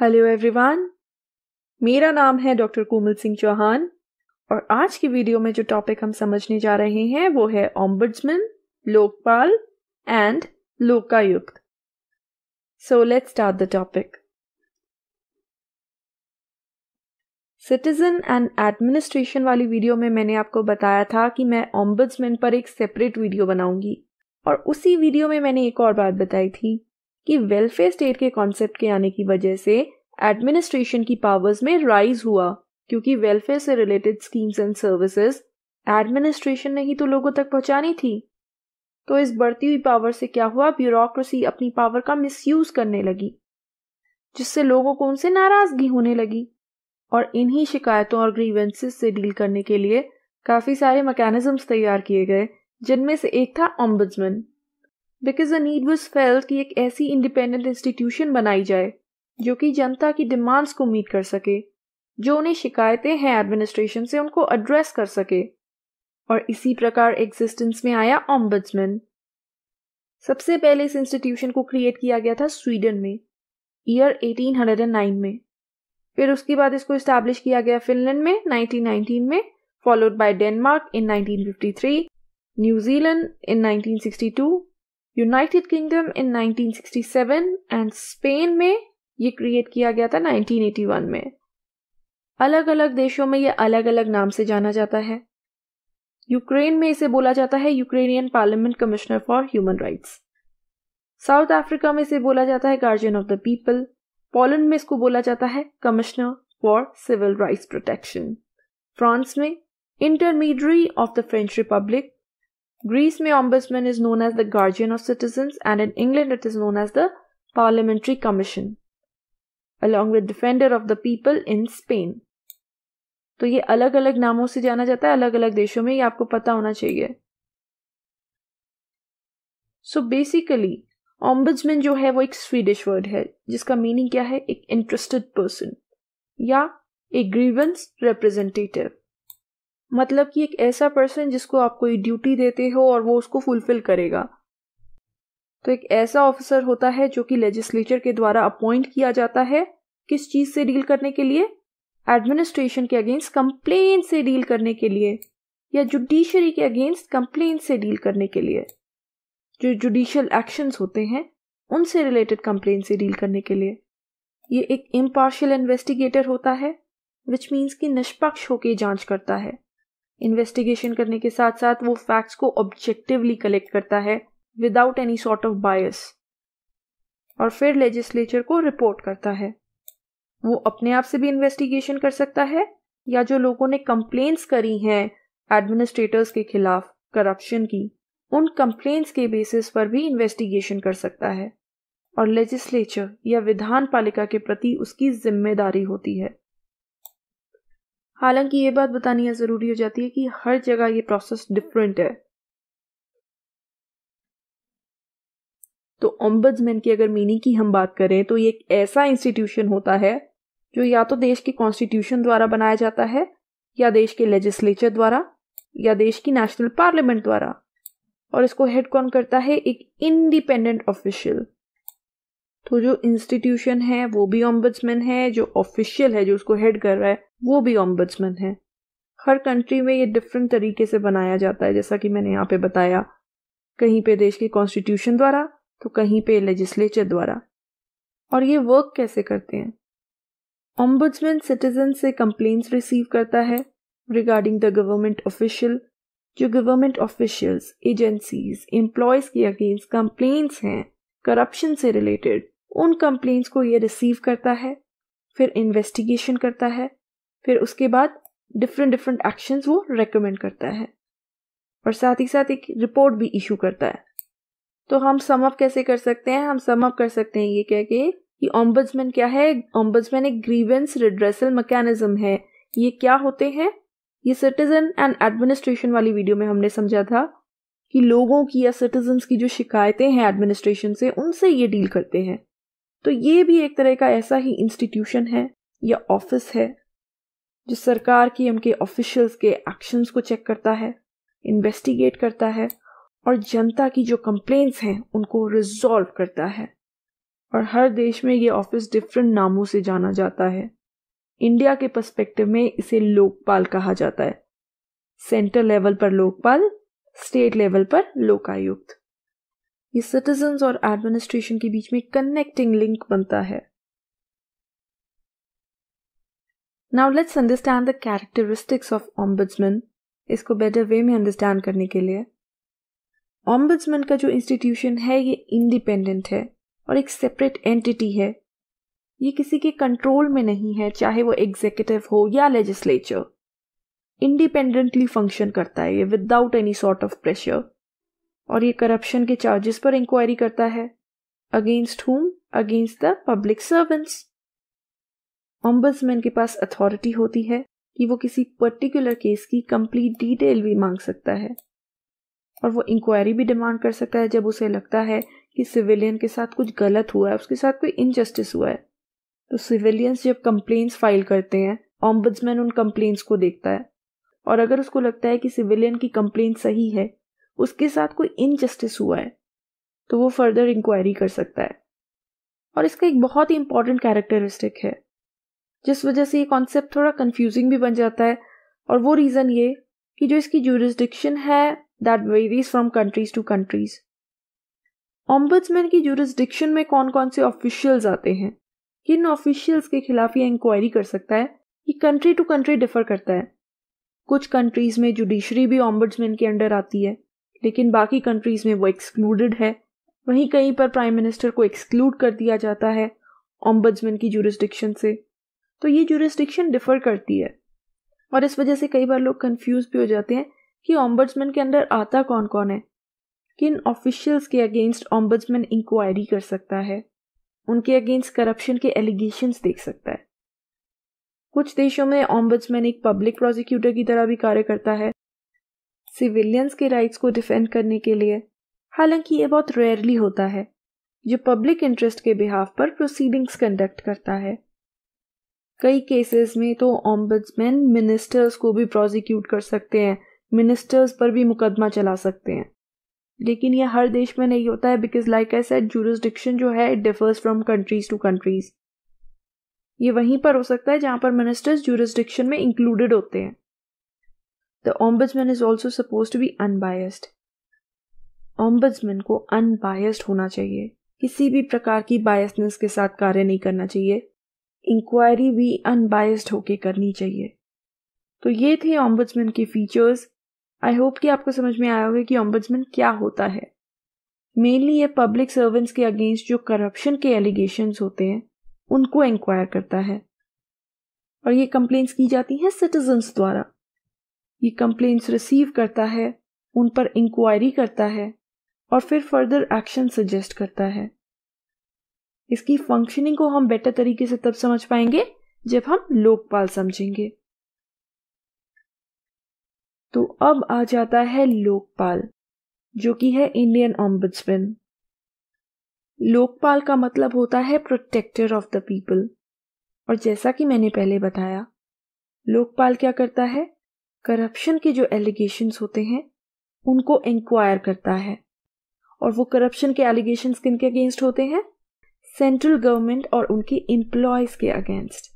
Hello everyone मेरा नाम है डॉक्टर कोमल सिंह चौहान और आज की वीडियो में जो टॉपिक हम समझने जा रहे हैं वो है ombudsman Lokpal and Lokayukta so let's start the topic citizen and administration वाली वीडियो में मैंने आपको बताया था कि मैं ओम्बुड्समैन पर एक सेपरेट वीडियो बनाऊंगी और उसी वीडियो में मैंने एक और बात बताई थी कि वेलफेयर स्टेट के कॉन्सेप्ट के आने की वजह से एडमिनिस्ट्रेशन की पावर्स में राइज हुआ क्योंकि वेलफेयर से related schemes and services administration ने ही तो लोगों तक पहुंचानी थी तो इस बढ़ती हुई पावर से क्या हुआ ब्यूरोक्रेसी अपनी पावर का मिसयूज करने लगी जिससे लोगों को उनसे नाराजगी होने लगी और इन्हीं शिकायतों और ग्रीवेंसेस से डील करने के लिए काफ़ी सारे मैकेनिज्म तैयार किए गए जिनमें से एक था ombudsman because the need was felt कि एक ऐसी इंडिपेंडेंट इंस्टीट्यूशन बनाई जाए जो कि जनता की डिमांड्स को मीट कर सके जो उन्हें शिकायतें हैं एडमिनिस्ट्रेशन से उनको एड्रेस कर सके और इसी प्रकार एग्जिस्टेंस में आया ऑम्बड्समैन सबसे पहले इस इंस्टीट्यूशन को क्रिएट किया गया था स्वीडन में ईयर 1809 में फिर उसके बाद इसको इस्टेब्लिश किया गया फिनलैंड में 1919 में followed by Denmark in 1953, New Zealand in 1962, United Kingdom in 1967 and Spain में ये क्रिएट किया गया था 1981 में अलग अलग देशों में ये अलग अलग नाम से जाना जाता है यूक्रेन में इसे बोला जाता है Ukrainian parliament commissioner for human rights South Africa में इसे बोला जाता है guardian of the people Poland में इसको बोला जाता है commissioner for civil rights protection France में intermediary of the French Republic Greece may ombudsman is known as the guardian of citizens and in England it is known as the parliamentary commission along with defender of the people in Spain तो ये अलग अलग नामों से जाना जाता है अलग अलग देशों में ये आपको पता होना चाहिए सो बेसिकली ऑम्बुड्समैन जो है वो एक स्वीडिश वर्ड है जिसका मीनिंग क्या है एक इंटरेस्टेड पर्सन या ए ग्रीवेंस रिप्रेजेंटेटिव मतलब कि एक ऐसा पर्सन जिसको आप कोई ड्यूटी देते हो और वो उसको फुलफिल करेगा तो एक ऐसा ऑफिसर होता है जो कि लेजिस्लेचर के द्वारा अपॉइंट किया जाता है किस चीज़ से डील करने के लिए एडमिनिस्ट्रेशन के अगेंस्ट कंप्लेन से डील करने के लिए या जुडिशरी के अगेंस्ट कंप्लेन से डील करने के लिए जो जुडिशियल एक्शंस होते हैं उनसे रिलेटेड कंप्लेन से डील करने के लिए ये एक इम्पार्शियल इन्वेस्टिगेटर होता है विच मीन्स कि निष्पक्ष होकर जांच करता है इन्वेस्टिगेशन करने के साथ साथ वो फैक्ट्स को ऑब्जेक्टिवली कलेक्ट करता है without any sort of bias और फिर लेजिस्लेचर को रिपोर्ट करता है वो अपने आप से भी इन्वेस्टिगेशन कर सकता है या जो लोगों ने कंप्लेंट्स करी हैं एडमिनिस्ट्रेटर्स के खिलाफ करप्शन की उन कंप्लेन के बेसिस पर भी इन्वेस्टिगेशन कर सकता है और लेजिस्लेचर या विधान पालिका के प्रति उसकी जिम्मेदारी होती है हालांकि ये बात बतानी ज़रूरी हो जाती है कि हर जगह ये प्रोसेस डिफरेंट है तो ओम्बड्समैन की अगर मीनिंग की हम बात करें तो ये एक ऐसा इंस्टीट्यूशन होता है जो या तो देश के कॉन्स्टिट्यूशन द्वारा बनाया जाता है या देश के लेजिस्लेचर द्वारा या देश की नेशनल पार्लियामेंट द्वारा और इसको हेड कौन करता है एक इंडिपेंडेंट ऑफिशियल तो जो इंस्टीट्यूशन है वो भी ऑम्बड्समैन है जो ऑफिशियल है जो उसको हेड कर रहा है वो भी ऑम्बड्समैन है हर कंट्री में ये डिफरेंट तरीके से बनाया जाता है जैसा कि मैंने यहाँ पे बताया कहीं पे देश के कॉन्स्टिट्यूशन द्वारा तो कहीं पे लेजिस्लेचर द्वारा और ये वर्क कैसे करते हैं ऑम्बड्समैन सिटीजन से कंप्लेंट्स रिसीव करता है रिगार्डिंग द गवर्नमेंट ऑफिशियल जो गवर्नमेंट ऑफिशियल्स एजेंसीज एम्प्लॉयज के अगेंस्ट कंप्लेंट्स हैं करप्शन से रिलेटेड उन कंप्लेंट्स को ये रिसीव करता है फिर इन्वेस्टिगेशन करता है फिर उसके बाद डिफरेंट डिफरेंट एक्शंस वो रेकमेंड करता है और साथ ही साथ एक रिपोर्ट भी इशू करता है तो हम समअप कैसे कर सकते हैं हम समअप कर सकते हैं ये कह के कि ओम्बड्समैन क्या है ओम्बड्समैन एक ग्रीवेंस रिड्रेसल मैकेनिज्म है ये क्या होते हैं ये सिटीजन एंड एडमिनिस्ट्रेशन वाली वीडियो में हमने समझा था कि लोगों की या सिटीजन की जो शिकायतें हैं एडमिनिस्ट्रेशन से उनसे ये डील करते हैं तो ये भी एक तरह का ऐसा ही इंस्टीट्यूशन है या ऑफिस है जो सरकार की उनके ऑफिशियल्स के एक्शंस को चेक करता है इन्वेस्टिगेट करता है और जनता की जो कंप्लेंट्स हैं उनको रिजॉल्व करता है और हर देश में ये ऑफिस डिफरेंट नामों से जाना जाता है इंडिया के पर्सपेक्टिव में इसे लोकपाल कहा जाता है सेंट्रल लेवल पर लोकपाल स्टेट लेवल पर लोकायुक्त ये सिटीजन्स और एडमिनिस्ट्रेशन के बीच में कनेक्टिंग लिंक बनता है now let's understand the characteristics of ombudsman इसको बेटर वे में अंडरस्टैंड करने के लिए ऑम्बुड्समैन का जो इंस्टीट्यूशन है ये इंडिपेंडेंट है और एक सेपरेट एंटिटी है ये किसी के कंट्रोल में नहीं है चाहे वो एग्जीक्यूटिव हो या लेजिस्लेचर इंडिपेंडेंटली फंक्शन करता है ये without any sort of pressure और ये करप्शन के चार्जेस पर इंक्वायरी करता है against whom against the public servants ombudsman के पास अथॉरिटी होती है कि वो किसी पर्टिकुलर केस की कंप्लीट डिटेल भी मांग सकता है और वो इंक्वायरी भी डिमांड कर सकता है जब उसे लगता है कि सिविलियन के साथ कुछ गलत हुआ है उसके साथ कोई इनजस्टिस हुआ है तो सिविलियंस जब कंप्लेंट्स फाइल करते हैं ऑम्बड्समैन उन कंप्लेंट्स को देखता है और अगर उसको लगता है कि सिविलियन की कंप्लेंट सही है उसके साथ कोई इनजस्टिस हुआ है तो वो फर्दर इंक्वायरी कर सकता है और इसका एक बहुत ही इंपॉर्टेंट कैरेक्टरिस्टिक है जिस वजह से ये कॉन्सेप्ट थोड़ा कन्फ्यूजिंग भी बन जाता है और वो रीज़न ये कि जो इसकी जूरिस्डिक्शन है that varies from countries to countries ombudsman की जूरिस्डिक्शन में कौन कौन से ऑफिशियल्स आते हैं किन ऑफिशियल्स के खिलाफ ये इंक्वायरी कर सकता है ये कंट्री टू कंट्री डिफर करता है कुछ कंट्रीज़ में जुडिशरी भी ऑम्बड्समैन के अंडर आती है लेकिन बाकी कंट्रीज़ में वो एक्सक्लूडेड है वहीं कहीं पर प्राइम मिनिस्टर को एक्सक्लूड कर दिया जाता है ऑम्बड्समैन की जूरिस्डिक्शन से तो ये जूरिस्डिक्शन डिफर करती है और इस वजह से कई बार लोग कंफ्यूज भी हो जाते हैं कि ऑम्बड्समैन के अंदर आता कौन कौन है किन ऑफिशियल्स के अगेंस्ट ऑम्बड्समैन इंक्वायरी कर सकता है उनके अगेंस्ट करप्शन के एलिगेशन देख सकता है कुछ देशों में ऑम्बड्समैन एक पब्लिक प्रोसिक्यूटर की तरह भी कार्य करता है सिविलियंस के राइट्स को डिफेंड करने के लिए हालांकि ये बहुत रेयरली होता है जो पब्लिक इंटरेस्ट के बिहाफ पर प्रोसीडिंग्स कंडक्ट करता है कई केसेस में तो ओम्बड्समैन मिनिस्टर्स को भी प्रोसिक्यूट कर सकते हैं मिनिस्टर्स पर भी मुकदमा चला सकते हैं लेकिन यह हर देश में नहीं होता है because like I said jurisdiction जो है it differs from countries to countries ये वहीं पर हो सकता है जहां पर मिनिस्टर्स जूरिस्डिक्शन में इंक्लूडेड होते हैं the ombudsman is also suppose to be unbiased ombudsman को अनबायस्ड होना चाहिए किसी भी प्रकार की बायसनेस के साथ कार्य नहीं करना चाहिए इंक्वायरी भी अनबायस्ड होके करनी चाहिए तो ये थे ऑम्बुड्समैन के फीचर्स आई होप कि आपको समझ में आया होगा कि ऑम्बुड्समैन क्या होता है मेनली ये पब्लिक सर्वेंट्स के अगेंस्ट जो करप्शन के एलिगेशन होते हैं उनको इंक्वायर करता है और ये कंप्लेन्स की जाती हैं सिटीजन्स द्वारा ये कंप्लेन्स रिसीव करता है उन पर इंक्वायरी करता है और फिर फर्दर एक्शन सजेस्ट करता है इसकी फंक्शनिंग को हम बेटर तरीके से तब समझ पाएंगे जब हम लोकपाल समझेंगे तो अब आ जाता है लोकपाल जो कि है इंडियन ऑम्बुड्समैन लोकपाल का मतलब होता है प्रोटेक्टर ऑफ द पीपल और जैसा कि मैंने पहले बताया लोकपाल क्या करता है करप्शन के जो एलिगेशंस होते हैं उनको इंक्वायर करता है और वो करप्शन के एलिगेशंस किन के अगेंस्ट होते हैं सेंट्रल गवर्नमेंट और उनके एम्प्लॉयज के अगेंस्ट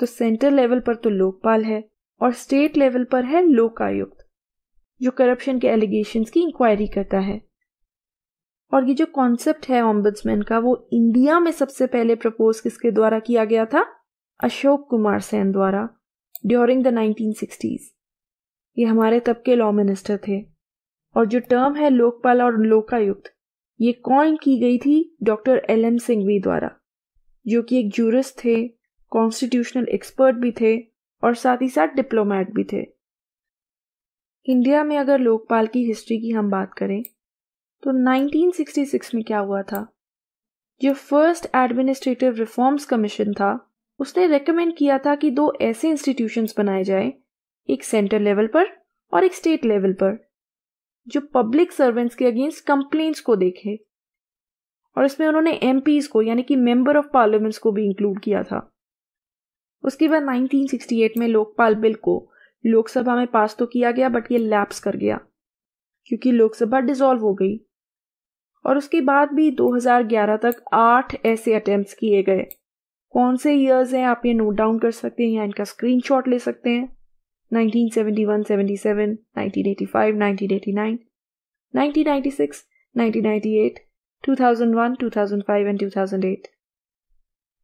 तो सेंट्रल लेवल पर तो लोकपाल है और स्टेट लेवल पर है लोकायुक्त जो करप्शन के एलिगेशन की इंक्वायरी करता है और ये जो कॉन्सेप्ट है ऑम्बुड्समैन का वो इंडिया में सबसे पहले प्रपोज किसके द्वारा किया गया था अशोक कुमार सेन द्वारा ड्यूरिंग द सिक्सटीज ये हमारे तब के लॉ मिनिस्टर थे और जो टर्म है लोकपाल और लोकायुक्त ये कॉइन की गई थी डॉक्टर एल एम सिंघवी द्वारा जो कि एक जूरिस थे कॉन्स्टिट्यूशनल एक्सपर्ट भी थे और साथ ही साथ डिप्लोमेट भी थे इंडिया में अगर लोकपाल की हिस्ट्री की हम बात करें तो 1966 में क्या हुआ था जो फर्स्ट एडमिनिस्ट्रेटिव रिफॉर्म्स कमीशन था उसने रेकमेंड किया था कि दो ऐसे इंस्टीट्यूशंस बनाए जाएं, एक सेंटर लेवल पर और एक स्टेट लेवल पर जो पब्लिक सर्वेंट्स के अगेंस्ट कंप्लेंट्स को देखे और इसमें उन्होंने एम को यानी कि मेंबर ऑफ पार्लियामेंट्स को भी इंक्लूड किया था उसके बाद 1968 में लोकपाल बिल को लोकसभा में पास तो किया गया बट ये लैप्स कर गया क्योंकि लोकसभा डिसॉल्व हो गई और उसके बाद भी 2011 तक आठ ऐसे अटेम्प्ट किए गए कौन से ईयर्स हैं आप ये नोट डाउन कर सकते हैं या इनका स्क्रीनशॉट ले सकते हैं 1971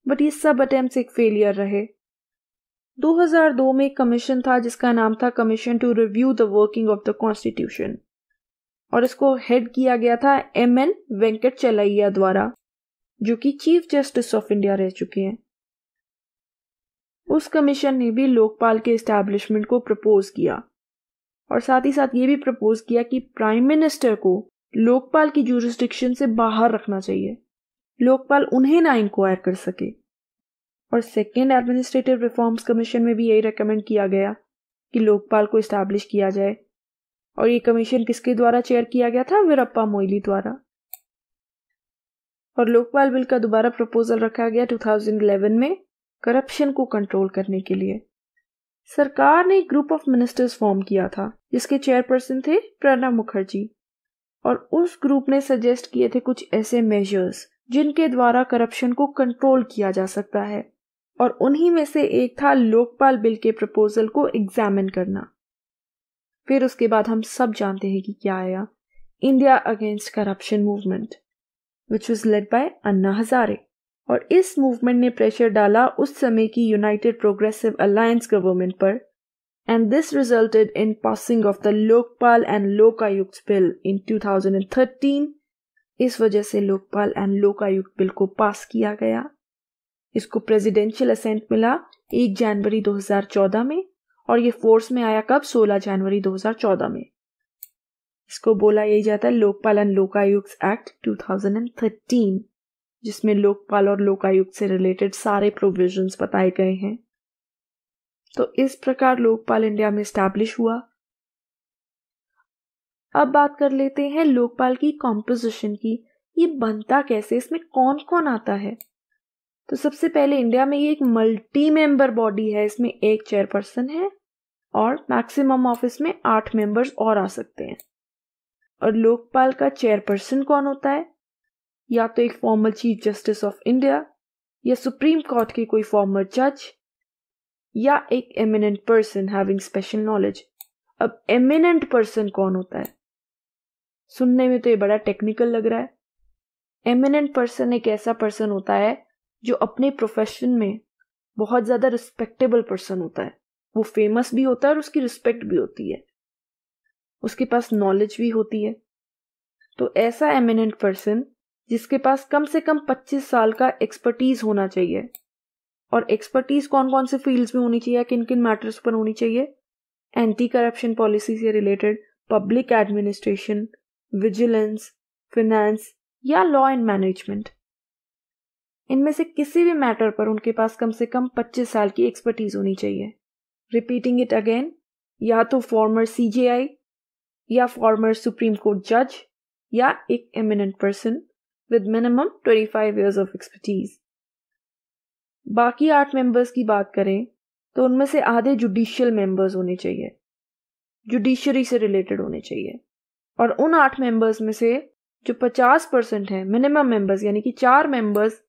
बट ये सब अटेम्प्ट एक फेलियर रहे 2002 में एक कमीशन था जिसका नाम था commission to review the working of the constitution और इसको हेड किया गया था एम एन वेंकट चलैया द्वारा जो कि चीफ जस्टिस ऑफ इंडिया रह चुके हैं उस कमीशन ने भी लोकपाल के इस्टेब्लिशमेंट को प्रपोज किया और साथ ही साथ ये भी प्रपोज किया कि प्राइम मिनिस्टर को लोकपाल की जूरिस्डिक्शन से बाहर रखना चाहिए लोकपाल उन्हें ना इंक्वायर कर सके और सेकेंड एडमिनिस्ट्रेटिव रिफॉर्म्स कमीशन में भी यही रिकमेंड किया गया कि लोकपाल को इस्टेब्लिश किया जाए और ये कमीशन किसके द्वारा चेयर किया गया था वीरप्पा मोइली द्वारा और लोकपाल बिल का दोबारा प्रपोजल रखा गया 2011 में करप्शन को कंट्रोल करने के लिए सरकार ने एक ग्रुप ऑफ मिनिस्टर्स फॉर्म किया था जिसके चेयरपर्सन थे प्रणब मुखर्जी और उस ग्रुप ने सजेस्ट किए थे कुछ ऐसे मेजर्स जिनके द्वारा करप्शन को कंट्रोल किया जा सकता है और उन्हीं में से एक था लोकपाल बिल के प्रपोजल को एग्जामिन करना फिर उसके बाद हम सब जानते हैं कि क्या आया India against corruption movement which was led by Anna Hazare और इस मूवमेंट ने प्रेशर डाला उस समय की यूनाइटेड प्रोग्रेसिव अलायंस गवर्नमेंट पर and this resulted in passing of the Lokpal and Lokayukta bill in 2013 इस वजह से लोकपाल एंड लोकायुक्त बिल को पास किया गया इसको प्रेसिडेंशियल असेंट मिला 1 जनवरी 2014 में और ये फोर्स में आया कब 16 जनवरी 2014 में इसको बोला यही जाता है लोकपाल एंड लोकायुक्त एक्ट 2013 जिसमें लोकपाल और लोकायुक्त से रिलेटेड सारे प्रोविजंस बताए गए हैं तो इस प्रकार लोकपाल इंडिया में स्टैब्लिश हुआ अब बात कर लेते हैं लोकपाल की कॉम्पोजिशन की ये बनता कैसे इसमें कौन कौन आता है तो सबसे पहले इंडिया में ये एक मल्टी मेंबर बॉडी है इसमें एक चेयरपर्सन है और मैक्सिमम ऑफिस में आठ मेंबर्स और आ सकते हैं और लोकपाल का चेयरपर्सन कौन होता है या तो एक former chief justice of India या सुप्रीम कोर्ट के कोई फॉर्मर जज या एक eminent person having special knowledge अब एमिनेंट पर्सन कौन होता है सुनने में तो ये बड़ा टेक्निकल लग रहा है एमिनेंट पर्सन एक ऐसा पर्सन होता है जो अपने प्रोफेशन में बहुत ज़्यादा रिस्पेक्टेबल पर्सन होता है वो फेमस भी होता है और उसकी रिस्पेक्ट भी होती है उसके पास नॉलेज भी होती है तो ऐसा एमिनेंट पर्सन जिसके पास कम से कम 25 साल का एक्सपर्टीज़ होना चाहिए और एक्सपर्टीज़ कौन कौन से फील्ड्स में होनी चाहिए किन किन मैटर्स पर होनी चाहिए एंटी करप्शन पॉलिसी से related public administration vigilance finance या लॉ एंड मैनेजमेंट इनमें से किसी भी मैटर पर उनके पास कम से कम 25 साल की एक्सपर्टीज होनी चाहिए रिपीटिंग इट अगेन या तो फॉर्मर सी या फॉर्मर सुप्रीम कोर्ट जज या एक eminent person with minimum 25 years of expertise बाकी आठ मेंबर्स की बात करें तो उनमें से आधे जुडिशियल मेंबर्स होने चाहिए जुडिशरी से रिलेटेड होने चाहिए और उन आठ मेंबर्स में से जो 50 परसेंट है मिनिमम मेंबर्स यानी कि चार मेंबर्स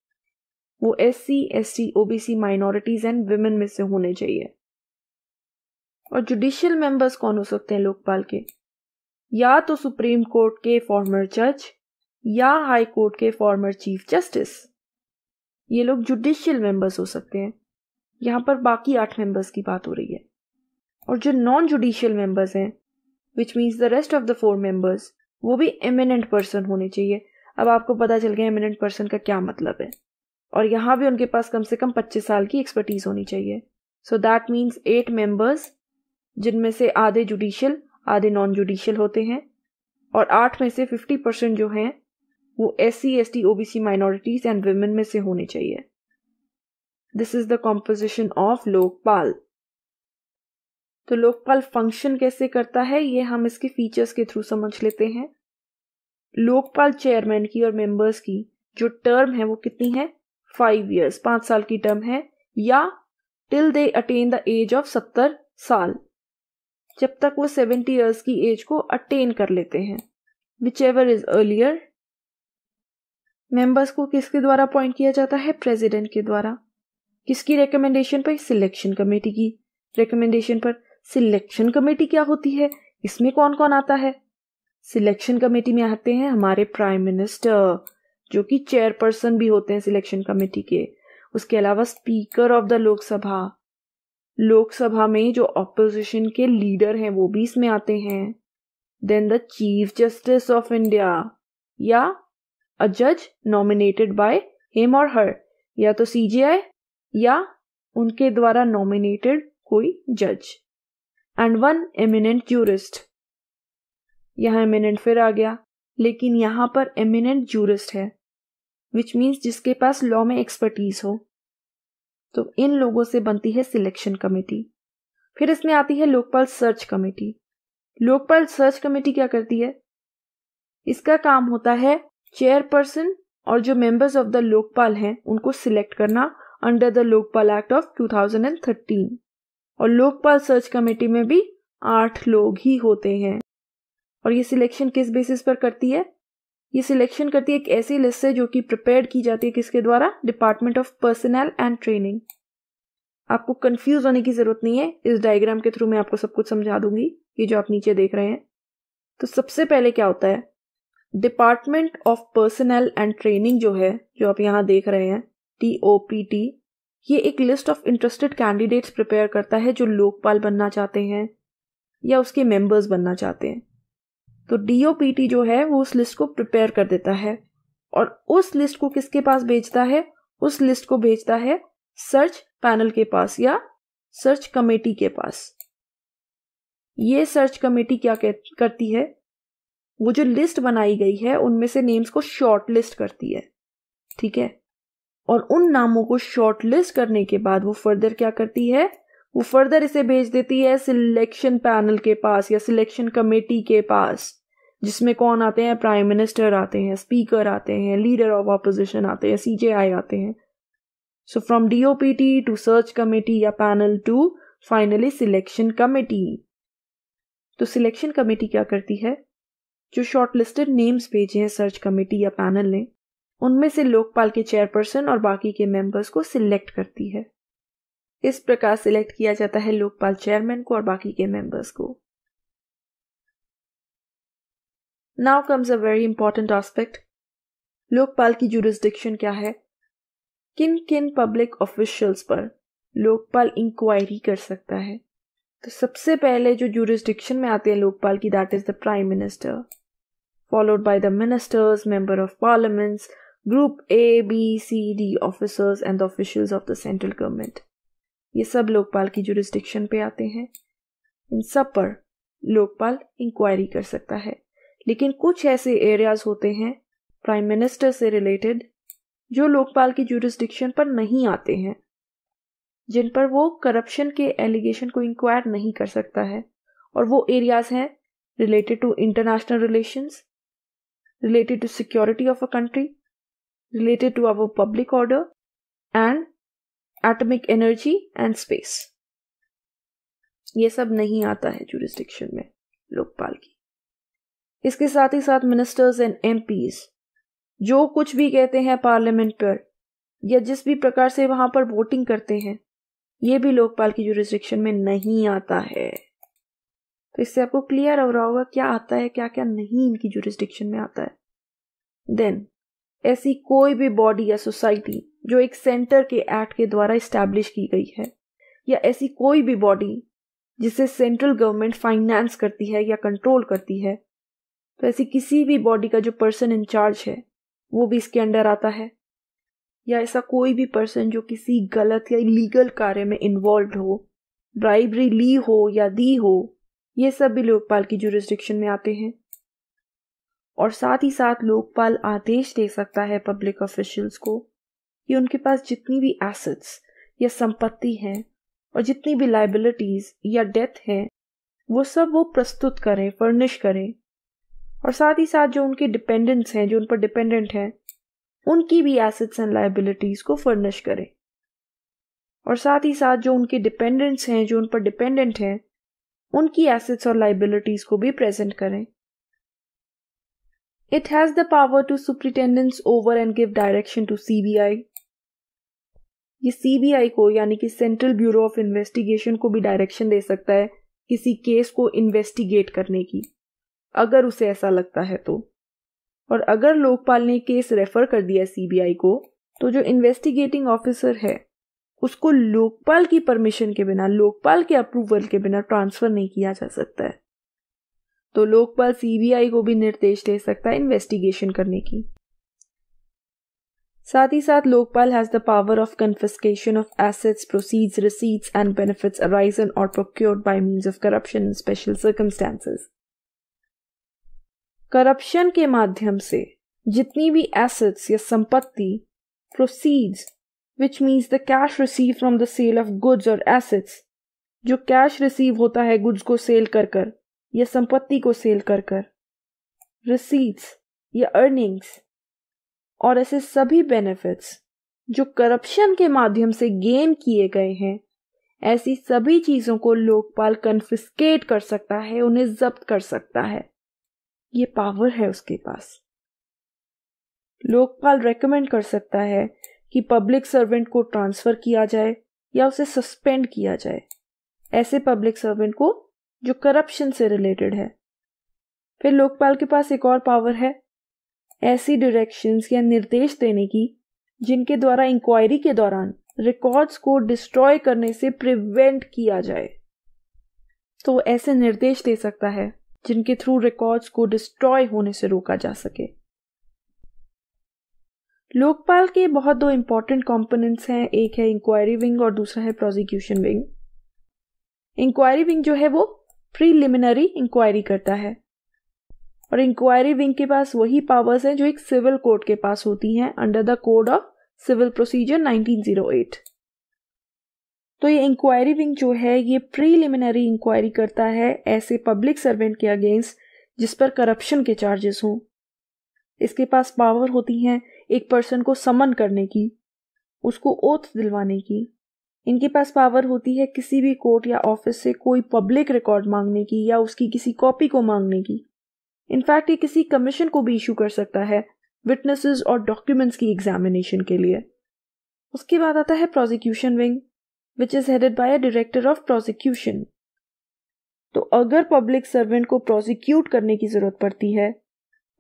वो S C S T O B C minorities and women में से होने चाहिए और जुडिशियल मेंबर्स कौन हो सकते हैं लोकपाल के या तो सुप्रीम कोर्ट के फॉर्मर जज या हाई कोर्ट के फॉर्मर चीफ जस्टिस ये लोग जुडिशियल मेंबर्स हो सकते हैं यहाँ पर बाकी आठ मेंबर्स की बात हो रही है और जो नॉन जुडिशियल मेंबर्स हैं which means the rest of the four members वो भी एमिनेंट पर्सन होने चाहिए अब आपको पता चल गया एमिनेंट पर्सन का क्या मतलब है और यहाँ भी उनके पास कम से कम पच्चीस साल की एक्सपर्टीज होनी चाहिए so that means eight members जिनमें से आधे जुडिशियल आधे नॉन जुडिशियल होते हैं और आठ में से फिफ्टी परसेंट जो हैं वो S C S T OBC minorities and women में से होने चाहिए this is the composition of Lokpal तो लोकपाल फंक्शन कैसे करता है ये हम इसके फीचर्स के थ्रू समझ लेते हैं लोकपाल चेयरमैन की और मेंबर्स की जो टर्म है वो कितनी है फाइव इयर्स पांच साल की टर्म है या till they attain the age of सत्तर साल जब तक वो सेवेंटी ईयर्स की एज को अटेन कर लेते हैं whichever is earlier members को किसके द्वारा अपॉइंट किया जाता है प्रेसिडेंट के द्वारा किसकी रिकमेंडेशन पर सिलेक्शन कमेटी की रिकमेंडेशन पर सिलेक्शन कमेटी क्या होती है इसमें कौन कौन आता है सिलेक्शन कमेटी में आते हैं हमारे प्राइम मिनिस्टर जो कि चेयरपर्सन भी होते हैं सिलेक्शन कमेटी के उसके अलावा speaker of the Lok Sabha Lok Sabha में जो ऑपोजिशन के लीडर हैं वो भी इसमें आते हैं then the chief justice of India या अ जज नॉमिनेटेड बाय हिम और हर या तो सी या उनके द्वारा नॉमिनेटेड कोई जज एंड वन एमिनेंट जूरिस्ट यहाँ एमिनेंट फिर आ गया लेकिन यहाँ पर एमिनेंट जूरिस्ट है विच मीन्स जिसके पास लॉ में एक्सपर्टीज हो तो इन लोगों से बनती है सिलेक्शन कमेटी फिर इसमें आती है Lokpal search committee Lokpal search committee क्या करती है इसका काम होता है चेयरपर्सन और जो मेंबर्स ऑफ द लोकपाल हैं उनको सिलेक्ट करना under the Lokpal act of 2013 और लोकपाल सर्च कमेटी में भी आठ लोग ही होते हैं और ये सिलेक्शन किस बेसिस पर करती है ये सिलेक्शन करती है एक ऐसी लिस्ट से जो कि प्रिपेयर की जाती है किसके द्वारा department of personnel and training आपको कंफ्यूज होने की ज़रूरत नहीं है इस डायग्राम के थ्रू मैं आपको सब कुछ समझा दूंगी ये जो आप नीचे देख रहे हैं तो सबसे पहले क्या होता है department of personnel and training जो है जो आप यहाँ देख रहे हैं टी ओ पी टी ये एक list of interested candidates prepare करता है जो लोकपाल बनना चाहते हैं या उसके मेंबर्स बनना चाहते हैं तो डी ओ पी टी जो है वो उस लिस्ट को प्रिपेयर कर देता है और उस लिस्ट को किसके पास भेजता है उस लिस्ट को भेजता है सर्च पैनल के पास या सर्च कमेटी के पास ये सर्च कमेटी क्या करती है वो जो लिस्ट बनाई गई है उनमें से नेम्स को शॉर्ट लिस्ट करती है ठीक है और उन नामों को शॉर्ट लिस्ट करने के बाद वो फर्दर क्या करती है वो फर्दर इसे भेज देती है सिलेक्शन पैनल के पास या सिलेक्शन कमेटी के पास जिसमें कौन आते हैं प्राइम मिनिस्टर आते हैं स्पीकर आते हैं लीडर ऑफ अपोजिशन आते हैं सी आते हैं so from DOPT to search committee या panel to finally selection committee तो सिलेक्शन कमेटी क्या करती है जो शॉर्टलिस्टेड नेम्स भेजे हैं सर्च कमेटी या पैनल ने उनमें से लोकपाल के चेयरपर्सन और बाकी के मेंबर्स को सिलेक्ट करती है इस प्रकार सिलेक्ट किया जाता है लोकपाल चेयरमैन को और बाकी के मेंबर्स को now comes a very important aspect Lokpal की जुरिस्डिक्शन क्या है किन किन पब्लिक ऑफिशियल्स पर लोकपाल इंक्वायरी कर सकता है तो सबसे पहले जो जुरिस्डिक्शन में आते हैं लोकपाल की that is the prime minister followed by the ministers, member of parliaments, group A B C D officers and the officials of the central government ये सब लोकपाल की जुरिस्डिक्शन पे आते हैं इन सब पर लोकपाल इंक्वायरी कर सकता है लेकिन कुछ ऐसे एरियाज होते हैं प्राइम मिनिस्टर से रिलेटेड जो लोकपाल की जुरिस्टिक्शन पर नहीं आते हैं जिन पर वो करप्शन के एलिगेशन को इंक्वायर नहीं कर सकता है और वो एरियाज हैं related to international relations related to security of a country, related to our public order, and atomic energy and space. ये सब नहीं आता है जुरिस्डिक्शन में लोकपाल की इसके साथ ही साथ मिनिस्टर्स एंड एम जो कुछ भी कहते हैं पार्लियामेंट पर या जिस भी प्रकार से वहां पर वोटिंग करते हैं ये भी लोकपाल की जुरिस्डिक्शन में नहीं आता है तो इससे आपको क्लियर हो रहा होगा क्या आता है क्या क्या नहीं इनकी जुरिस्डिक्शन में आता है देन ऐसी कोई भी बॉडी या सोसाइटी जो एक सेंटर के एक्ट के द्वारा इस्टेब्लिश की गई है या ऐसी कोई भी बॉडी जिसे सेंट्रल गवर्नमेंट फाइनेंस करती है या कंट्रोल करती है तो ऐसी किसी भी बॉडी का जो पर्सन इंचार्ज है वो भी इसके अंडर आता है या ऐसा कोई भी पर्सन जो किसी गलत या इलीगल कार्य में इन्वॉल्व हो ब्राइबरी ली हो या दी हो ये सब भी लोकपाल की जुरिस्डिक्शन में आते हैं और साथ ही साथ लोकपाल आदेश दे सकता है पब्लिक ऑफिशियल्स को कि उनके पास जितनी भी एसेट्स या संपत्ति है और जितनी भी लाइबिलिटीज या डेथ है वो सब वो प्रस्तुत करें फर्निश करें और साथ ही साथ जो उनके डिपेंडेंट्स हैं जो उन पर डिपेंडेंट हैं उनकी भी एसेट्स एंड लाइबिलिटीज़ को फर्निश करें और साथ ही साथ जो उनके डिपेंडेंट्स हैं जो उन पर डिपेंडेंट हैं उनकी एसेट्स और लाइबिलिटीज को भी प्रेजेंट करें It has to power over and give direction to C B I ये सीबीआई को यानी कि सेंट्रल ब्यूरो ऑफ इन्वेस्टिगेशन को भी डायरेक्शन दे सकता है किसी केस को इन्वेस्टिगेट करने की अगर उसे ऐसा लगता है तो और अगर लोकपाल ने केस रेफर कर दिया सीबीआई को तो जो इन्वेस्टिगेटिंग ऑफिसर है उसको लोकपाल की परमिशन के बिना लोकपाल के अप्रूवल के बिना ट्रांसफर नहीं किया जा सकता है तो लोकपाल सीबीआई को भी निर्देश दे सकता है इन्वेस्टिगेशन करने की साथ ही साथ Lokpal has the power of confiscation of assets proceeds receipts and benefits arisen और procured by means of corruption in special circumstances corruption के माध्यम से जितनी भी एसेट्स या संपत्ति proceeds which means the cash receive from the sale of goods और assets जो कैश रिसीव होता है गुड्स को सेल कर कर या संपत्ति को सेल कर कर रिसीट्स या अर्निंग्स और ऐसे सभी बेनिफिट्स जो करप्शन के माध्यम से गेन किए गए हैं ऐसी सभी चीज़ों को लोकपाल कन्फिस्केट कर सकता है उन्हें जब्त कर सकता है ये पावर है उसके पास लोकपाल रेकमेंड कर सकता है कि पब्लिक सर्वेंट को ट्रांसफ़र किया जाए या उसे सस्पेंड किया जाए ऐसे पब्लिक सर्वेंट को जो करप्शन से रिलेटेड है फिर लोकपाल के पास एक और पावर है ऐसी डायरेक्शंस या निर्देश देने की जिनके द्वारा इंक्वायरी के दौरान रिकॉर्ड्स को डिस्ट्रॉय करने से प्रिवेंट किया जाए तो ऐसे निर्देश दे सकता है जिनके थ्रू रिकॉर्ड्स को डिस्ट्रॉय होने से रोका जा सके लोकपाल के बहुत दो इम्पॉर्टेंट कंपोनेंट्स हैं एक है इंक्वायरी विंग और दूसरा है प्रोसिक्यूशन विंग इंक्वायरी विंग जो है वो प्रीलिमिनरी इंक्वायरी करता है और इंक्वायरी विंग के पास वही पावर्स हैं जो एक सिविल कोर्ट के पास होती हैं under the code of civil procedure 1908 तो ये इंक्वायरी विंग जो है ये प्रीलिमिनरी इंक्वायरी करता है ऐसे पब्लिक सर्वेंट के अगेंस्ट जिस पर करप्शन के चार्जेस हों इसके पास पावर होती हैं एक पर्सन को समन करने की उसको ओथ दिलवाने की इनके पास पावर होती है किसी भी कोर्ट या ऑफिस से कोई पब्लिक रिकॉर्ड मांगने की या उसकी किसी कॉपी को मांगने की इनफैक्ट ये किसी कमीशन को भी इशू कर सकता है विटनेसेस और डॉक्यूमेंट्स की एग्जामिनेशन के लिए उसके बाद आता है prosecution wing which is headed by a director of prosecution तो अगर पब्लिक सर्वेंट को प्रोसिक्यूट करने की जरूरत पड़ती है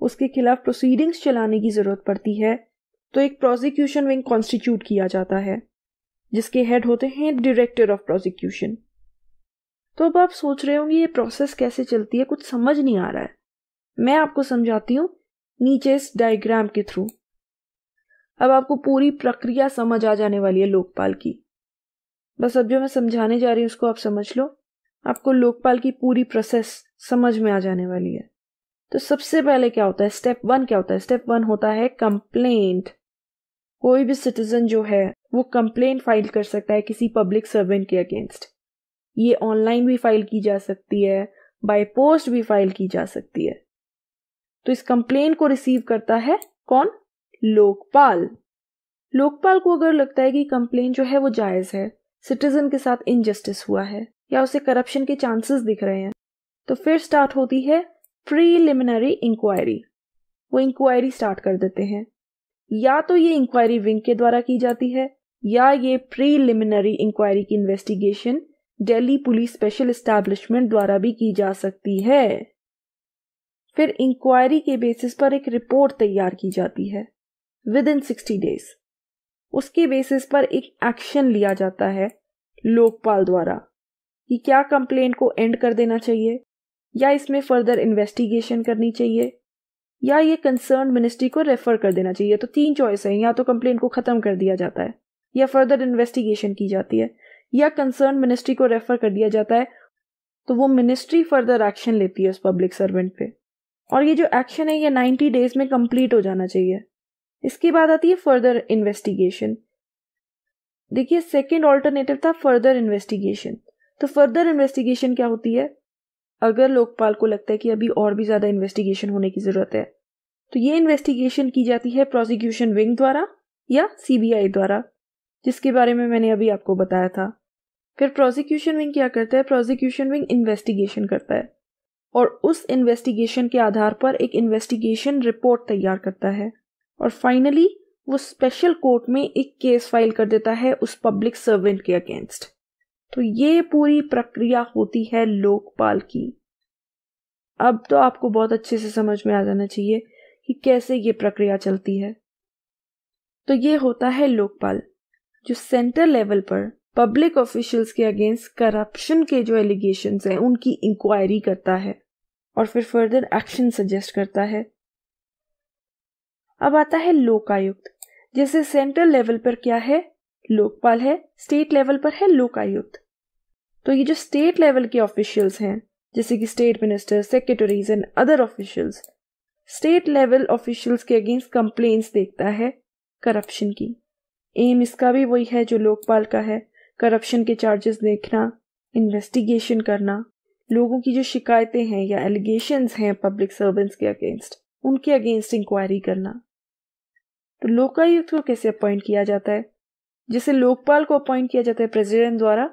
उसके खिलाफ प्रोसीडिंग्स चलाने की ज़रूरत पड़ती है तो एक प्रोसिक्यूशन विंग कॉन्स्टिट्यूट किया जाता है जिसके हेड होते हैं डायरेक्टर ऑफ प्रोसिक्यूशन तो अब आप सोच रहे होंगे ये प्रोसेस कैसे चलती है कुछ समझ नहीं आ रहा है मैं आपको समझाती हूँ नीचे इस डायग्राम के थ्रू अब आपको पूरी प्रक्रिया समझ आ जाने वाली है लोकपाल की बस अब जो मैं समझाने जा रही हूँ उसको आप समझ लो आपको लोकपाल की पूरी प्रोसेस समझ में आ जाने वाली है तो सबसे पहले क्या होता है स्टेप वन क्या होता है स्टेप वन होता है कंप्लेंट कोई भी सिटीजन जो है वो कंप्लेंट फाइल कर सकता है किसी पब्लिक सर्वेंट के अगेंस्ट ये ऑनलाइन भी फाइल की जा सकती है बाय पोस्ट भी फाइल की जा सकती है तो इस कंप्लेंट को रिसीव करता है कौन लोकपाल लोकपाल को अगर लगता है कि कंप्लेन जो है वो जायज़ है सिटीजन के साथ इनजस्टिस हुआ है या उसे करप्शन के चांसेस दिख रहे हैं तो फिर स्टार्ट होती है प्रीलिमिनरी इंक्वायरी वो इंक्वायरी स्टार्ट कर देते हैं या तो ये इंक्वायरी विंग के द्वारा की जाती है या ये प्रीलिमिनरी इंक्वायरी की investigation Delhi police special establishment द्वारा भी की जा सकती है फिर इंक्वायरी के बेसिस पर एक रिपोर्ट तैयार की जाती है विद इन सिक्सटी डेज उसके बेसिस पर एक एक्शन लिया जाता है लोकपाल द्वारा कि क्या कंप्लेंट को एंड कर देना चाहिए या इसमें फर्दर इन्वेस्टिगेशन करनी चाहिए या ये कंसर्न मिनिस्ट्री को रेफर कर देना चाहिए तो तीन चॉइस है या तो कंप्लेन को ख़त्म कर दिया जाता है या फर्दर इन्वेस्टिगेशन की जाती है या कंसर्न मिनिस्ट्री को रेफर कर दिया जाता है तो वो मिनिस्ट्री फर्दर एक्शन लेती है उस पब्लिक सर्वेंट पे और ये जो एक्शन है ये नाइन्टी डेज में कंप्लीट हो जाना चाहिए इसके बाद आती है फर्दर इन्वेस्टिगेशन देखिए सेकेंड ऑल्टरनेटिव था फर्दर इन्वेस्टिगेशन तो फर्दर इन्वेस्टिगेशन क्या होती है अगर लोकपाल को लगता है कि अभी और भी ज़्यादा इन्वेस्टिगेशन होने की ज़रूरत है तो ये इन्वेस्टिगेशन की जाती है प्रोसिक्यूशन विंग द्वारा या सीबीआई द्वारा जिसके बारे में मैंने अभी आपको बताया था फिर प्रोसिक्यूशन विंग क्या करता है प्रोसिक्यूशन विंग इन्वेस्टिगेशन करता है और उस इन्वेस्टिगेशन के आधार पर एक इन्वेस्टिगेशन रिपोर्ट तैयार करता है और फाइनली वो स्पेशल कोर्ट में एक केस फाइल कर देता है उस पब्लिक सर्वेंट के अगेंस्ट तो ये पूरी प्रक्रिया होती है लोकपाल की अब तो आपको बहुत अच्छे से समझ में आ जाना चाहिए कि कैसे ये प्रक्रिया चलती है तो ये होता है लोकपाल जो सेंटर लेवल पर पब्लिक ऑफिशियल्स के अगेंस्ट करप्शन के जो एलिगेशन हैं उनकी इंक्वायरी करता है और फिर फर्दर एक्शन सजेस्ट करता है अब आता है लोकायुक्त जैसे सेंट्रल लेवल पर क्या है लोकपाल है स्टेट लेवल पर है लोकायुक्त तो ये जो स्टेट लेवल के ऑफिशियल्स हैं जैसे कि state minister secretaries and other officials state level officials के अगेंस्ट कंप्लेन देखता है करप्शन की एम इसका भी वही है जो लोकपाल का है करप्शन के चार्जेस देखना इन्वेस्टिगेशन करना लोगों की जो शिकायतें हैं या एलिगेशंस हैं पब्लिक सर्वेंट्स के अगेंस्ट उनके अगेंस्ट इंक्वायरी करना तो लोकायुक्त को कैसे अपॉइंट किया जाता है जिसे लोकपाल को अपॉइंट किया जाता है प्रेसिडेंट द्वारा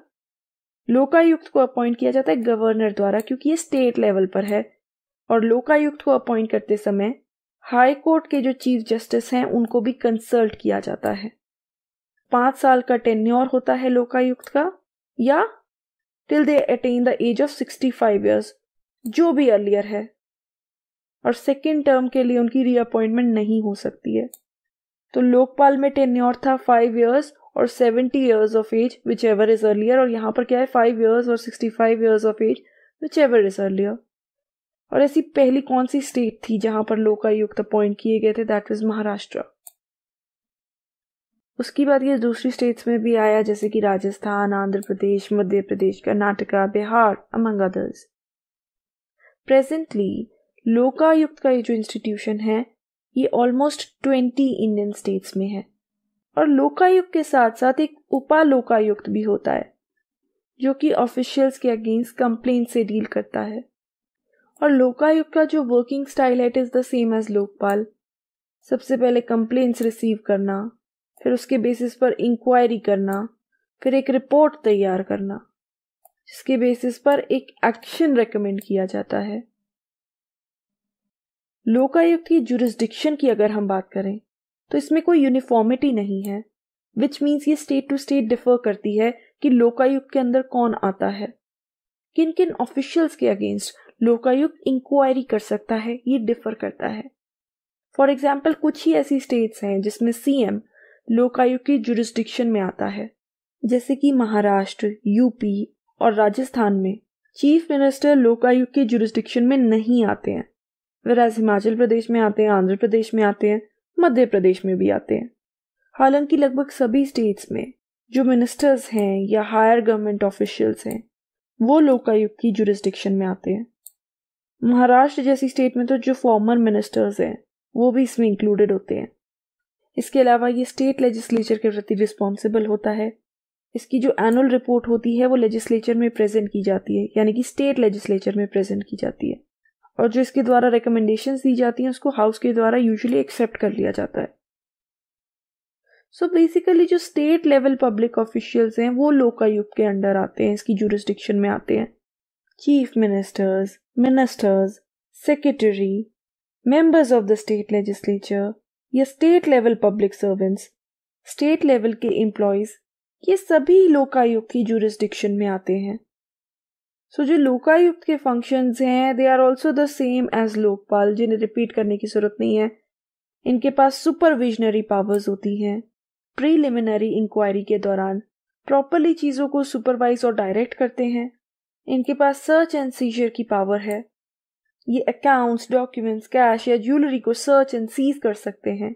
लोकायुक्त को अपॉइंट किया जाता है गवर्नर द्वारा क्योंकि ये स्टेट लेवल पर है और लोकायुक्त को अपॉइंट करते समय हाई कोर्ट के जो चीफ जस्टिस हैं उनको भी कंसल्ट किया जाता है पाँच साल का टेन्योर होता है लोकायुक्त का या till they attain the age of sixty five years जो भी अर्लियर है और सेकेंड टर्म के लिए उनकी रीअपॉइंटमेंट नहीं हो सकती है तो लोकपाल में टेन्योर था फाइव ईयर्स और seventy years of age whichever is earlier और यहाँ पर क्या है फाइव ईयर्स और sixty five years of age whichever is earlier और ऐसी पहली कौन सी स्टेट थी जहाँ पर लोकायुक्त अपॉइंट किए गए थे दैट वॉज महाराष्ट्र उसकी बाद ये दूसरी स्टेट्स में भी आया जैसे कि Rajasthan Andhra Pradesh Madhya Pradesh Karnataka Bihar among others presently Lokayukta का ये जो इंस्टीट्यूशन है ये ऑलमोस्ट ट्वेंटी इंडियन स्टेट्स में है और लोकायुक्त के साथ साथ एक उपालोकायुक्त भी होता है जो कि ऑफिशियल्स के अगेंस्ट कंप्लेन से डील करता है और लोकायुक्त का जो वर्किंग स्टाइल है it is the same as Lokpal सबसे पहले कंप्लेंट्स रिसीव करना फिर उसके बेसिस पर इंक्वायरी करना फिर एक रिपोर्ट तैयार करना जिसके बेसिस पर एक एक्शन रेकमेंड किया जाता है लोकायुक्त की जुरिस्डिक्शन की अगर हम बात करें तो इसमें कोई यूनिफॉर्मिटी नहीं है विच मीन्स ये स्टेट टू स्टेट डिफर करती है कि लोकायुक्त के अंदर कौन आता है किन किन ऑफिशियल्स के अगेंस्ट लोकायुक्त इंक्वायरी कर सकता है ये डिफर करता है फॉर एग्जाम्पल कुछ ही ऐसी स्टेट्स हैं जिसमें सी एम लोकायुक्त की जुरिस्डिक्शन में आता है जैसे कि महाराष्ट्र यूपी और राजस्थान में चीफ मिनिस्टर लोकायुक्त के जुरिस्डिक्शन में नहीं आते हैं वेराज हिमाचल प्रदेश में आते हैं आंध्र प्रदेश में आते हैं मध्य प्रदेश में भी आते हैं हालांकि लगभग सभी स्टेट्स में जो मिनिस्टर्स हैं या हायर गवर्नमेंट ऑफिशियल्स हैं वो लोकायुक्त की जुरिस्डिक्शन में आते हैं महाराष्ट्र जैसी स्टेट में तो जो फॉर्मर मिनिस्टर्स हैं वो भी इसमें इंक्लूडेड होते हैं इसके अलावा ये स्टेट लेजिस्लेचर के प्रति रिस्पॉन्सिबल होता है इसकी जो एनुअल रिपोर्ट होती है वो लेजिस्लेचर में प्रेजेंट की जाती है यानी कि स्टेट लेजिस्लेचर में प्रेजेंट की जाती है और जो इसके द्वारा रिकमेंडेशन दी जाती हैं उसको हाउस के द्वारा यूजली एक्सेप्ट कर लिया जाता है सो so बेसिकली जो स्टेट लेवल पब्लिक ऑफिशियल्स हैं वो लोकायुक्त के अंडर आते हैं इसकी जुरिस्टिक्शन में आते हैं chief ministers ministers secretary members of the state legislature या state level public servants state level के एम्प्लॉयज ये सभी लोकायुक्त की जुरिस्डिक्शन में आते हैं सो जो लोकायुक्त के फंक्शंस हैं they are also the same as Lokpal जिन्हें रिपीट करने की जरूरत नहीं है इनके पास सुपरविजनरी पावर्स होती हैं प्रीलिमिनरी इंक्वायरी के दौरान प्रॉपरली चीज़ों को सुपरवाइज और डायरेक्ट करते हैं इनके पास सर्च एंड सीजर की पावर है ये अकाउंट्स डॉक्यूमेंट्स कैश या ज्वेलरी को सर्च एंड सीज कर सकते हैं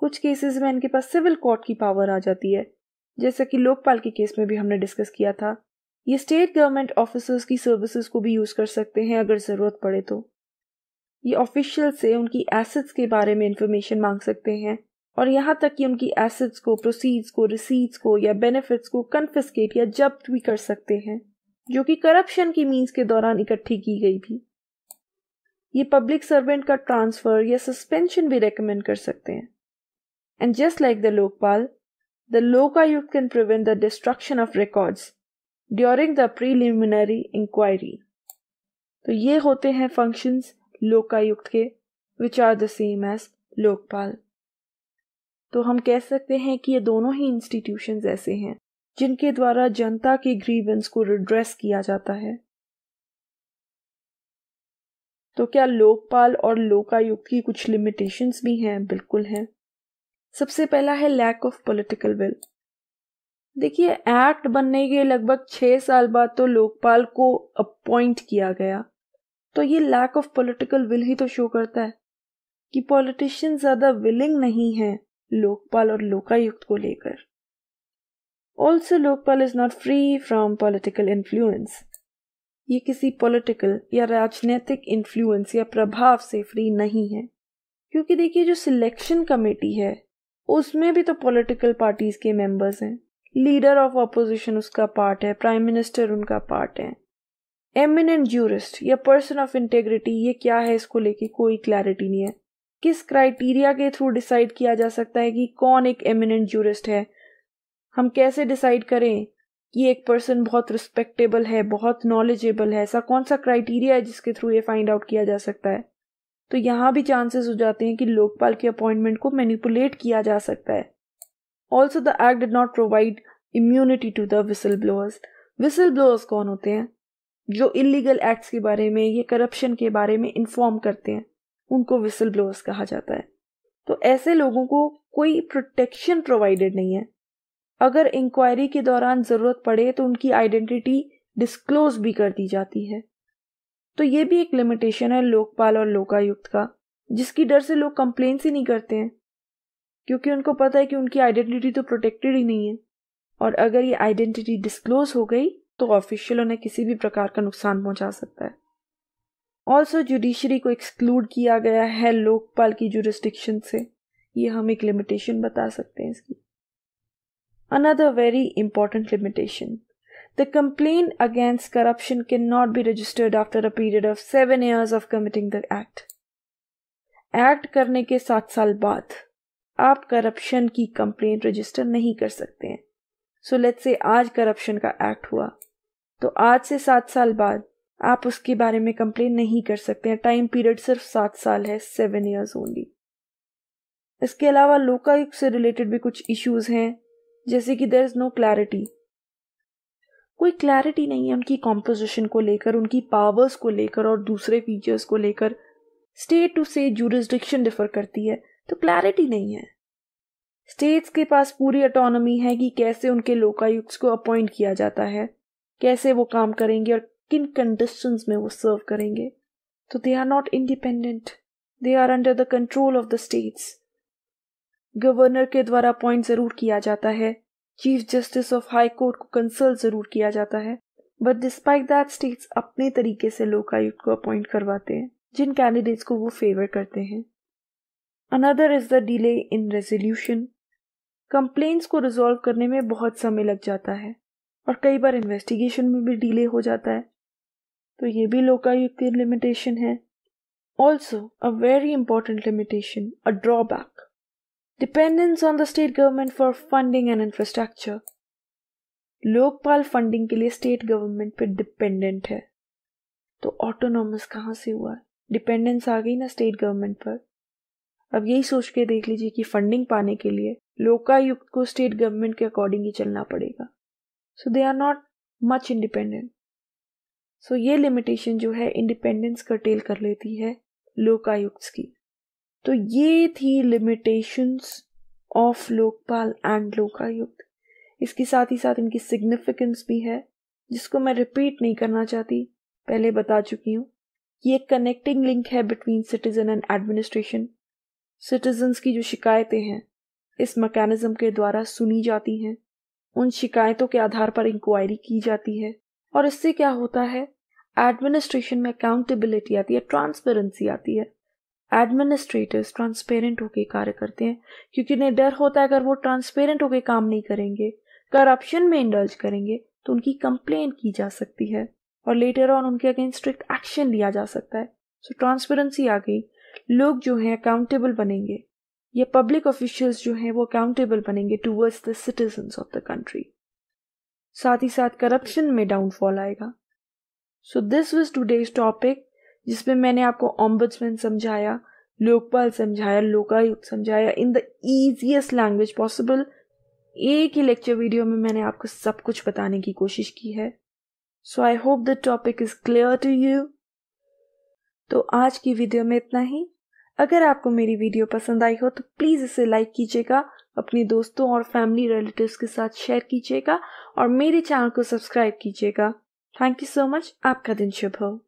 कुछ केसेस में इनके पास सिविल कोर्ट की पावर आ जाती है जैसा कि लोकपाल के केस में भी हमने डिस्कस किया था ये स्टेट गवर्नमेंट ऑफिसर्स की सर्विसेज को भी यूज़ कर सकते हैं अगर ज़रूरत पड़े तो ये ऑफिशियल से उनकी एसेट्स के बारे में इंफॉर्मेशन मांग सकते हैं और यहाँ तक कि उनकी एसेट्स को प्रोसीड्स को रिसीट्स को या बेनिफिट्स को कन्फिस्केट या जब्त भी कर सकते हैं जो कि करप्शन की मीन्स के दौरान इकट्ठी की गई थी ये पब्लिक सर्वेंट का ट्रांसफर या सस्पेंशन भी रेकमेंड कर सकते हैं and just like the Lokpal the Lokayukta can prevent the destruction of records during the preliminary inquiry तो ये होते हैं फंक्शंस लोकायुक्त के which are the same as Lokpal तो हम कह सकते हैं कि ये दोनों ही इंस्टीट्यूशंस ऐसे हैं जिनके द्वारा जनता के ग्रीवेंस को रिड्रेस किया जाता है तो क्या लोकपाल और लोकायुक्त की कुछ लिमिटेशंस भी हैं बिल्कुल हैं सबसे पहला है लैक ऑफ पॉलिटिकल विल देखिए एक्ट बनने के लगभग छह साल बाद तो लोकपाल को अपॉइंट किया गया तो ये लैक ऑफ पॉलिटिकल विल ही तो शो करता है कि पॉलिटिशियन ज़्यादा विलिंग नहीं है लोकपाल और लोकायुक्त को लेकर also Lokpal is not free from political influence ये किसी पॉलिटिकल या राजनीतिक इन्फ्लुएंस या प्रभाव से फ्री नहीं है क्योंकि देखिए जो सिलेक्शन कमेटी है उसमें भी तो पॉलिटिकल पार्टीज के मेंबर्स हैं लीडर ऑफ अपोजिशन उसका पार्ट है प्राइम मिनिस्टर उनका पार्ट है एमिनेंट जूरिस्ट या पर्सन ऑफ इंटेग्रिटी ये क्या है इसको लेके कोई क्लैरिटी नहीं है किस क्राइटेरिया के थ्रू डिसाइड किया जा सकता है कि कौन एक एमिनेंट जूरिस्ट है हम कैसे डिसाइड करें कि एक पर्सन बहुत रिस्पेक्टेबल है बहुत नॉलेजेबल है ऐसा कौन सा क्राइटेरिया है जिसके थ्रू ये फाइंड आउट किया जा सकता है तो यहाँ भी चांसेस हो जाते हैं कि लोकपाल के अपॉइंटमेंट को मैनिपुलेट किया जा सकता है also the act did not provide immunity to the whistleblowers whistleblowers कौन होते हैं जो इलीगल एक्ट्स के बारे में या करप्शन के बारे में इन्फॉर्म करते हैं उनको विसल ब्लोअर्स कहा जाता है तो ऐसे लोगों को कोई प्रोटेक्शन प्रोवाइडेड नहीं है अगर इंक्वायरी के दौरान ज़रूरत पड़े तो उनकी आइडेंटिटी डिस्क्लोज भी कर दी जाती है तो ये भी एक लिमिटेशन है लोकपाल और लोकायुक्त का जिसकी डर से लोग कंप्लेन ही नहीं करते हैं क्योंकि उनको पता है कि उनकी आइडेंटिटी तो प्रोटेक्टेड ही नहीं है और अगर ये आइडेंटिटी डिस्क्लोज हो गई तो ऑफिशियल उन्हें किसी भी प्रकार का नुकसान पहुंचा सकता है ऑल्सो जुडिशरी को एक्सक्लूड किया गया है लोकपाल की जुरिस्टिक्शन से ये हम एक लिमिटेशन बता सकते हैं इसकी another very important limitation the complain against corruption cannot be registered after a period of seven years of committing the act act करने के सात साल बाद आप करप्शन की कंप्लेंट रजिस्टर नहीं कर सकते हैं सो लेट से आज करप्शन का एक्ट हुआ तो आज से सात साल बाद आप उसके बारे में कंप्लेन नहीं कर सकते हैं टाइम पीरियड सिर्फ सात साल है सेवन ईयर्स ओनली इसके अलावा लोकायुक्त से रिलेटेड भी कुछ इश्यूज हैं जैसे कि देर इज़ नो क्लैरिटी कोई क्लैरिटी नहीं है उनकी कॉम्पोजिशन को लेकर उनकी पावर्स को लेकर और दूसरे फीचर्स को लेकर state to state jurisdiction differ करती है तो क्लैरिटी नहीं है स्टेट्स के पास पूरी ऑटोनॉमी है कि कैसे उनके लोकायुक्त को अपॉइंट किया जाता है कैसे वो काम करेंगे और किन कंडीशंस में वो सर्व करेंगे तो they are not independent they are under the control of the states governor के द्वारा अपॉइंट जरूर किया जाता है chief justice of high court को कंसल्ट जरूर किया जाता है बट डिस्पाइट दैट स्टेट्स अपने तरीके से लोकायुक्त को अपॉइंट करवाते हैं जिन कैंडिडेट्स को वो फेवर करते हैं another is the delay in resolution complaints को रिजॉल्व करने में बहुत समय लग जाता है और कई बार इन्वेस्टिगेशन में भी डिले हो जाता है तो ये भी लोकायुक्त लिमिटेशन है also a very important limitation a drawback dependence on the state government for funding and infrastructure Lokpal funding के लिए स्टेट गवर्नमेंट पे डिपेंडेंट है तो ऑटोनॉमस कहाँ से हुआ डिपेंडेंस आ गई ना स्टेट गवर्नमेंट पर अब यही सोच के देख लीजिए कि फंडिंग पाने के लिए लोकायुक्त को स्टेट गवर्नमेंट के अकॉर्डिंग ही चलना पड़ेगा so they are not much independent so ये लिमिटेशन जो है इंडिपेंडेंस कर्टेल कर लेती है लोकायुक्त की तो ये थी limitations of Lokpal and Lokayukta इसके साथ ही साथ इनकी सिग्निफिकेंस भी है जिसको मैं रिपीट नहीं करना चाहती पहले बता चुकी हूँ ये कनेक्टिंग लिंक है between citizen and administration citizens की जो शिकायतें हैं इस मैकेनिज़्म के द्वारा सुनी जाती हैं उन शिकायतों के आधार पर इंक्वायरी की जाती है और इससे क्या होता है एडमिनिस्ट्रेशन में अकाउंटेबिलिटी आती है ट्रांसपेरेंसी आती है एडमिनिस्ट्रेटर्स ट्रांसपेरेंट होकर कार्य करते हैं क्योंकि उन्हें डर होता है अगर वो ट्रांसपेरेंट होकर काम नहीं करेंगे करप्शन में इंडल्ज करेंगे तो उनकी कंप्लेन की जा सकती है और लेटर ऑन उनके अगेंस्ट स्ट्रिक्ट एक्शन लिया जा सकता है सो so, ट्रांसपेरेंसी आ गई लोग जो हैं अकाउंटेबल बनेंगे या पब्लिक ऑफिशियल्स जो हैं वो अकाउंटेबल बनेंगे towards the citizen of the country साथ ही साथ करप्शन में डाउनफॉल आएगा so this was today's topic जिसमें मैंने आपको ऑम्बुड्समैन समझाया लोकपाल समझाया लोकायुक्त समझाया in the easiest language possible एक ही लेक्चर वीडियो में मैंने आपको सब कुछ बताने की कोशिश की है so I hope the topic is clear to you तो आज की वीडियो में इतना ही अगर आपको मेरी वीडियो पसंद आई हो तो प्लीज़ इसे लाइक कीजिएगा अपने दोस्तों और फैमिली रिलेटिव के साथ शेयर कीजिएगा और मेरे चैनल को सब्सक्राइब कीजिएगा थैंक यू सो मच आपका दिन शुभ हो